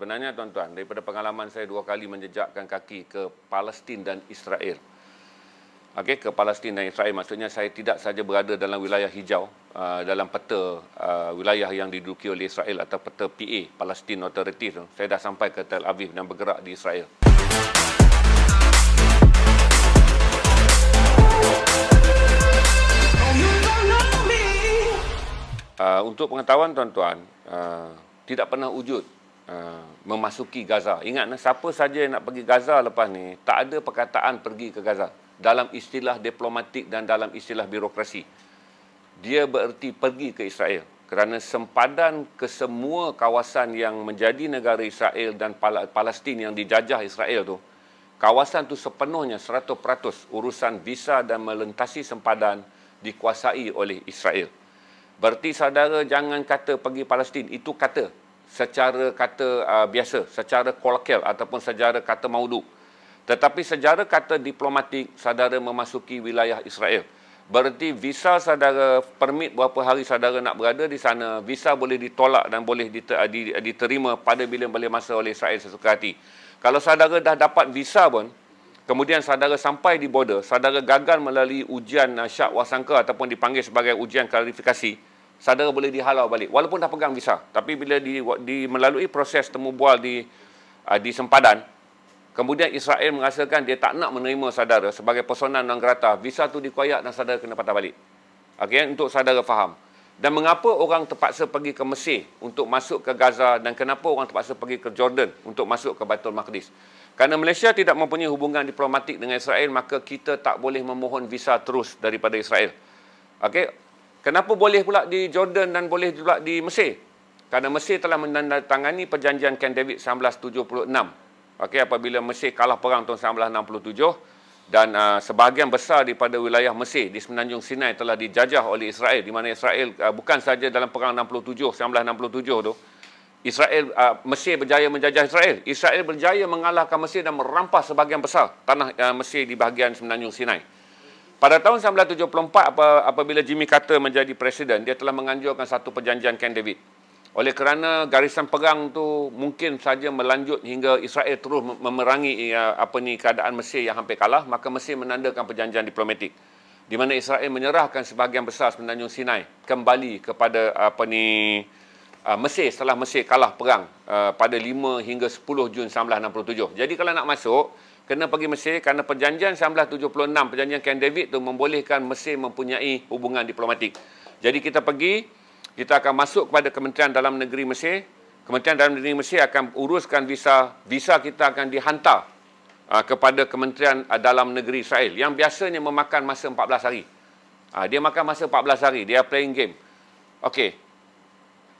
sebenarnya tuan-tuan daripada pengalaman saya dua kali menjejakkan kaki ke Palestin dan Israel. Okey ke Palestin dan Israel maksudnya saya tidak saja berada dalam wilayah hijau uh, dalam peta uh, wilayah yang diduduki oleh Israel atau peta PA Palestine Authority tu. Saya dah sampai ke Tel Aviv dan bergerak di Israel. Uh, untuk pengetahuan tuan-tuan, uh, tidak pernah wujud Ah, memasuki Gaza. Ingatlah, siapa saja yang nak pergi Gaza lepas ni, tak ada perkataan pergi ke Gaza. Dalam istilah diplomatik dan dalam istilah birokrasi. Dia bererti pergi ke Israel. Kerana sempadan ke semua kawasan yang menjadi negara Israel dan Palestin yang dijajah Israel tu, kawasan tu sepenuhnya 100% urusan visa dan melintasi sempadan dikuasai oleh Israel. Berarti saudara jangan kata pergi Palestin itu kata secara kata uh, biasa, secara kolokial ataupun secara kata maudu. Tetapi secara kata diplomatik, saudara memasuki wilayah Israel. bererti visa saudara, permit berapa hari saudara nak berada di sana, visa boleh ditolak dan boleh diterima pada bila boleh masa oleh Israel sesuka hati. Kalau saudara dah dapat visa pun, kemudian saudara sampai di border, saudara gagal melalui ujian uh, syak wasangka ataupun dipanggil sebagai ujian klarifikasi, saudara boleh dihalau balik walaupun dah pegang visa tapi bila di, di melalui proses temu bual di uh, di sempadan kemudian Israel mengasakan dia tak nak menerima saudara sebagai persona non grata visa tu dikoyak dan saudara kena patah balik okey untuk saudara faham dan mengapa orang terpaksa pergi ke Mesir untuk masuk ke Gaza dan kenapa orang terpaksa pergi ke Jordan untuk masuk ke Baitul Maqdis? Kerana Malaysia tidak mempunyai hubungan diplomatik dengan Israel, maka kita tak boleh memohon visa terus daripada Israel. Okey, Kenapa boleh pula di Jordan dan boleh pula di Mesir? Kerana Mesir telah menandatangani perjanjian Camp David 1976. Okay, apabila Mesir kalah perang tahun 1967 dan uh, sebahagian besar daripada wilayah Mesir di Semenanjung Sinai telah dijajah oleh Israel di mana Israel uh, bukan saja dalam perang 67 1967 tu Israel uh, Mesir berjaya menjajah Israel. Israel berjaya mengalahkan Mesir dan merampas sebahagian besar tanah uh, Mesir di bahagian Semenanjung Sinai. Pada tahun 1974 apabila Jimmy Carter menjadi presiden, dia telah menganjurkan satu perjanjian Ken David. Oleh kerana garisan perang tu mungkin saja melanjut hingga Israel terus memerangi ya, apa ni keadaan Mesir yang hampir kalah, maka Mesir menandakan perjanjian diplomatik di mana Israel menyerahkan sebahagian besar semenanjung Sinai kembali kepada apa ni uh, Mesir setelah Mesir kalah perang uh, pada 5 hingga 10 Jun 1967. Jadi kalau nak masuk kena pergi Mesir kerana perjanjian 1976 perjanjian Camp David tu membolehkan Mesir mempunyai hubungan diplomatik. Jadi kita pergi kita akan masuk kepada Kementerian Dalam Negeri Mesir. Kementerian Dalam Negeri Mesir akan uruskan visa. Visa kita akan dihantar uh, kepada Kementerian Dalam Negeri Israel yang biasanya memakan masa 14 hari. Uh, dia makan masa 14 hari. Dia playing game. Okey,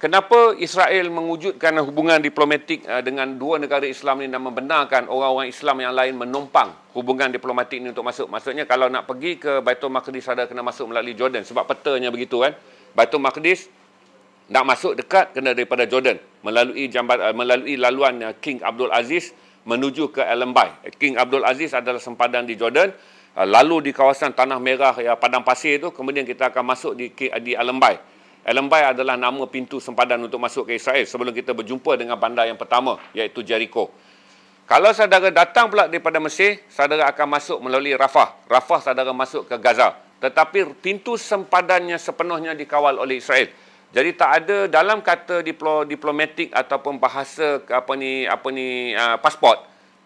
Kenapa Israel mewujudkan hubungan diplomatik eh, dengan dua negara Islam ini dan membenarkan orang-orang Islam yang lain menumpang hubungan diplomatik ini untuk masuk? Maksudnya kalau nak pergi ke Baitul Maqdis ada kena masuk melalui Jordan sebab petanya begitu kan. Baitul Maqdis nak masuk dekat kena daripada Jordan melalui jambat, eh, melalui laluan eh, King Abdul Aziz menuju ke Al-Lambai. King Abdul Aziz adalah sempadan di Jordan lalu di kawasan tanah merah ya padang pasir itu kemudian kita akan masuk di di Al-Lambai. Elembai adalah nama pintu sempadan untuk masuk ke Israel sebelum kita berjumpa dengan bandar yang pertama iaitu Jericho. Kalau saudara datang pula daripada Mesir, saudara akan masuk melalui Rafah. Rafah saudara masuk ke Gaza. Tetapi pintu sempadannya sepenuhnya dikawal oleh Israel. Jadi tak ada dalam kata diplo, diplomatik ataupun bahasa apa ni apa ni uh, pasport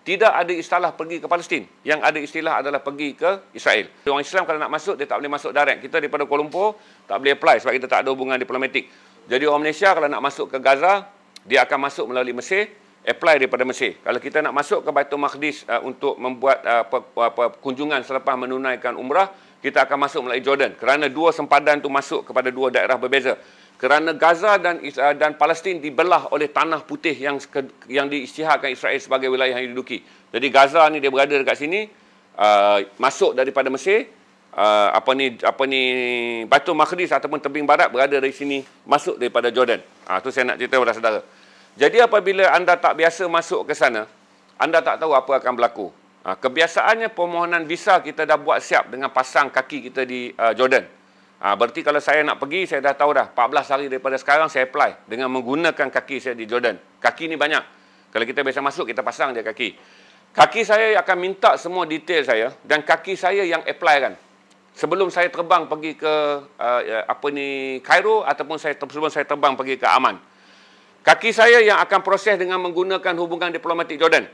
tidak ada istilah pergi ke Palestin. Yang ada istilah adalah pergi ke Israel. Orang Islam kalau nak masuk, dia tak boleh masuk direct. Kita daripada Kuala Lumpur, tak boleh apply sebab kita tak ada hubungan diplomatik. Jadi orang Malaysia kalau nak masuk ke Gaza, dia akan masuk melalui Mesir, apply daripada Mesir. Kalau kita nak masuk ke Baitul Mahdis uh, untuk membuat uh, apa, kunjungan selepas menunaikan umrah, kita akan masuk melalui Jordan. Kerana dua sempadan tu masuk kepada dua daerah berbeza kerana Gaza dan eh, dan Palestin dibelah oleh tanah putih yang yang diisytiharkan Israel sebagai wilayah yang diduduki. Jadi Gaza ni dia berada dekat sini uh, masuk daripada Mesir uh, apa ni apa ni Batu Makhdis ataupun tebing barat berada dari sini masuk daripada Jordan. Ah uh, tu saya nak cerita kepada saudara. Jadi apabila anda tak biasa masuk ke sana, anda tak tahu apa akan berlaku. Uh, kebiasaannya permohonan visa kita dah buat siap dengan pasang kaki kita di uh, Jordan. Ha, berarti kalau saya nak pergi, saya dah tahu dah. 14 hari daripada sekarang, saya apply dengan menggunakan kaki saya di Jordan. Kaki ni banyak. Kalau kita biasa masuk, kita pasang dia kaki. Kaki saya akan minta semua detail saya dan kaki saya yang apply kan. Sebelum saya terbang pergi ke uh, uh apa ni Cairo ataupun saya sebelum saya terbang pergi ke Aman. Kaki saya yang akan proses dengan menggunakan hubungan diplomatik Jordan.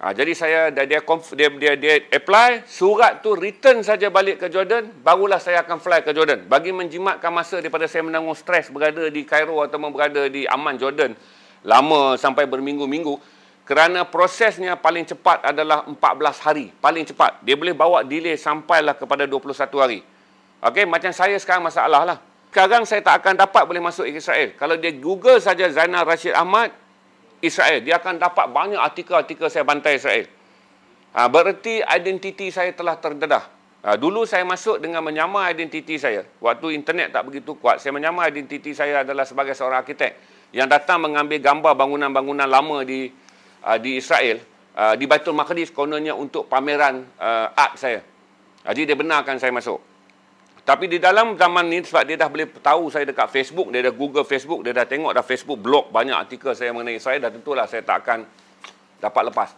Ha, jadi saya dia dia, dia dia dia apply surat tu return saja balik ke Jordan barulah saya akan fly ke Jordan bagi menjimatkan masa daripada saya menanggung stres berada di Cairo atau berada di Amman Jordan lama sampai berminggu-minggu kerana prosesnya paling cepat adalah 14 hari paling cepat dia boleh bawa delay sampailah kepada 21 hari okey macam saya sekarang masalah lah sekarang saya tak akan dapat boleh masuk Israel kalau dia google saja Zainal Rashid Ahmad Israel. Dia akan dapat banyak artikel-artikel saya bantai Israel. Ha, bererti identiti saya telah terdedah. Ha, dulu saya masuk dengan menyamar identiti saya. Waktu internet tak begitu kuat, saya menyamar identiti saya adalah sebagai seorang arkitek yang datang mengambil gambar bangunan-bangunan lama di uh, di Israel, uh, di Baitul Maqdis kononnya untuk pameran uh, art saya. Jadi dia benarkan saya masuk. Tapi di dalam zaman ni sebab dia dah boleh tahu saya dekat Facebook, dia dah Google Facebook, dia dah tengok dah Facebook blog banyak artikel saya mengenai saya dah tentulah saya tak akan dapat lepas.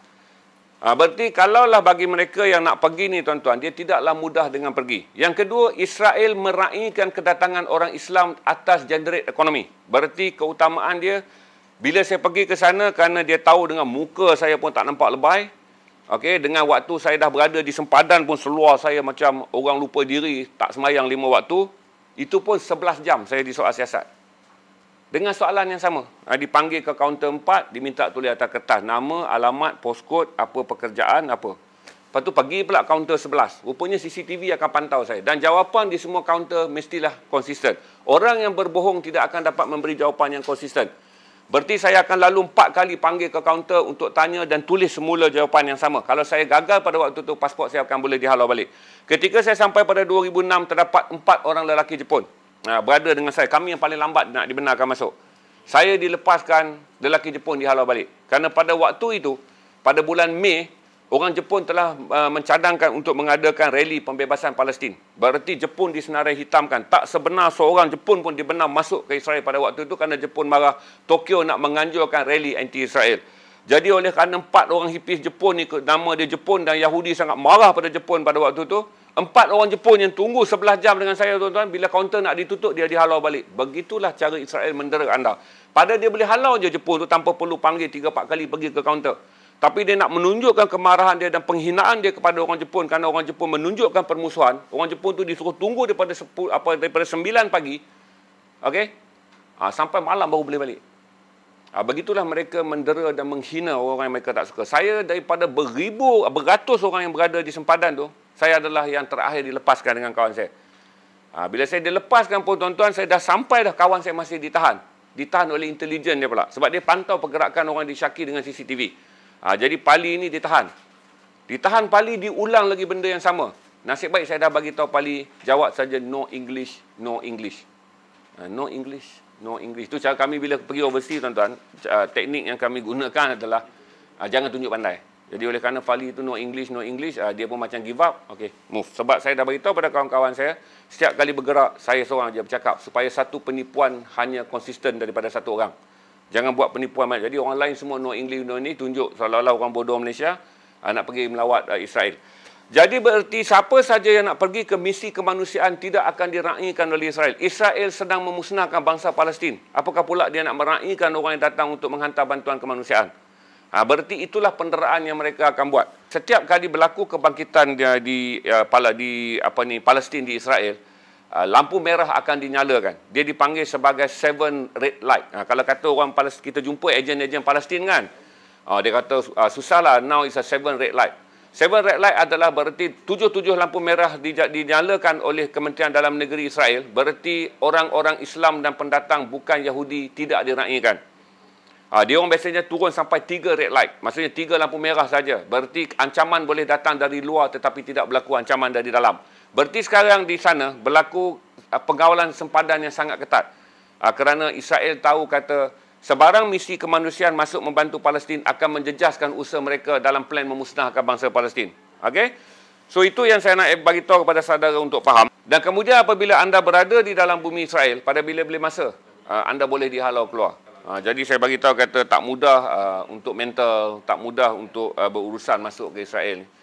Ha, berarti kalaulah bagi mereka yang nak pergi ni tuan-tuan, dia tidaklah mudah dengan pergi. Yang kedua, Israel meraihkan kedatangan orang Islam atas generate ekonomi. Berarti keutamaan dia, bila saya pergi ke sana kerana dia tahu dengan muka saya pun tak nampak lebay, Okey, dengan waktu saya dah berada di sempadan pun seluar saya macam orang lupa diri, tak semayang lima waktu. Itu pun sebelas jam saya di soal siasat. Dengan soalan yang sama. Ha, dipanggil ke kaunter empat, diminta tulis atas kertas. Nama, alamat, postcode, apa pekerjaan, apa. Lepas tu pergi pula kaunter 11. Rupanya CCTV akan pantau saya. Dan jawapan di semua kaunter mestilah konsisten. Orang yang berbohong tidak akan dapat memberi jawapan yang konsisten. Berarti saya akan lalu empat kali panggil ke kaunter untuk tanya dan tulis semula jawapan yang sama. Kalau saya gagal pada waktu itu, pasport saya akan boleh dihalau balik. Ketika saya sampai pada 2006, terdapat empat orang lelaki Jepun. Ha, berada dengan saya. Kami yang paling lambat nak dibenarkan masuk. Saya dilepaskan, lelaki Jepun dihalau balik. Karena pada waktu itu, pada bulan Mei, orang Jepun telah uh, mencadangkan untuk mengadakan rally pembebasan Palestin. Berarti Jepun disenarai hitamkan. Tak sebenar seorang Jepun pun dibenar masuk ke Israel pada waktu itu kerana Jepun marah Tokyo nak menganjurkan rally anti-Israel. Jadi oleh kerana empat orang hipis Jepun ni nama dia Jepun dan Yahudi sangat marah pada Jepun pada waktu itu. Empat orang Jepun yang tunggu sebelah jam dengan saya tuan-tuan bila kaunter nak ditutup dia dihalau balik. Begitulah cara Israel mendera anda. Pada dia boleh halau je Jepun tu tanpa perlu panggil 3 4 kali pergi ke kaunter. Tapi dia nak menunjukkan kemarahan dia dan penghinaan dia kepada orang Jepun kerana orang Jepun menunjukkan permusuhan. Orang Jepun tu disuruh tunggu daripada sepul, apa daripada 9 pagi. Okey. Ha, sampai malam baru boleh balik. Ha, begitulah mereka mendera dan menghina orang yang mereka tak suka. Saya daripada beribu beratus orang yang berada di sempadan tu, saya adalah yang terakhir dilepaskan dengan kawan saya. Ha, bila saya dilepaskan pun tuan-tuan, saya dah sampai dah kawan saya masih ditahan. Ditahan oleh intelijen dia pula. Sebab dia pantau pergerakan orang di disyaki dengan CCTV. Ha, jadi pali ini ditahan. Ditahan pali diulang lagi benda yang sama. Nasib baik saya dah bagi tahu pali jawab saja no English, no English. Ha, no English, no English. Tu cara kami bila pergi overseas tuan-tuan, teknik yang kami gunakan adalah ha, jangan tunjuk pandai. Jadi oleh kerana pali itu no English, no English, uh, dia pun macam give up. Okay, move. Sebab saya dah bagi tahu pada kawan-kawan saya, setiap kali bergerak, saya seorang saja bercakap. Supaya satu penipuan hanya konsisten daripada satu orang. Jangan buat penipuan. Jadi orang lain semua know English, know ini, tunjuk seolah-olah orang bodoh Malaysia ah, nak pergi melawat ah, Israel. Jadi bererti siapa saja yang nak pergi ke misi kemanusiaan tidak akan diraihkan oleh Israel. Israel sedang memusnahkan bangsa Palestin. Apakah pula dia nak meraihkan orang yang datang untuk menghantar bantuan kemanusiaan? Ha, bererti itulah penderaan yang mereka akan buat. Setiap kali berlaku kebangkitan dia di, di, ya, di apa ni Palestin di Israel, Ah, lampu merah akan dinyalakan. Dia dipanggil sebagai seven red light. Uh, kalau kata orang Palestin kita jumpa ejen-ejen Palestin kan. Uh, dia kata uh, susahlah now is a seven red light. Seven red light adalah bererti tujuh-tujuh lampu merah dinyalakan oleh Kementerian Dalam Negeri Israel bererti orang-orang Islam dan pendatang bukan Yahudi tidak diraikan. Ha, dia orang biasanya turun sampai tiga red light. Maksudnya tiga lampu merah saja. Berarti ancaman boleh datang dari luar tetapi tidak berlaku ancaman dari dalam. Berarti sekarang di sana berlaku ah, pengawalan sempadan yang sangat ketat. Ha, kerana Israel tahu kata sebarang misi kemanusiaan masuk membantu Palestin akan menjejaskan usaha mereka dalam plan memusnahkan bangsa Palestin. Okey? So itu yang saya nak bagi tahu kepada saudara untuk faham. Dan kemudian apabila anda berada di dalam bumi Israel, pada bila-bila masa anda boleh dihalau keluar. Ha, jadi saya bagi tahu kata tak mudah uh, untuk mental, tak mudah untuk uh, berurusan masuk ke Israel ni.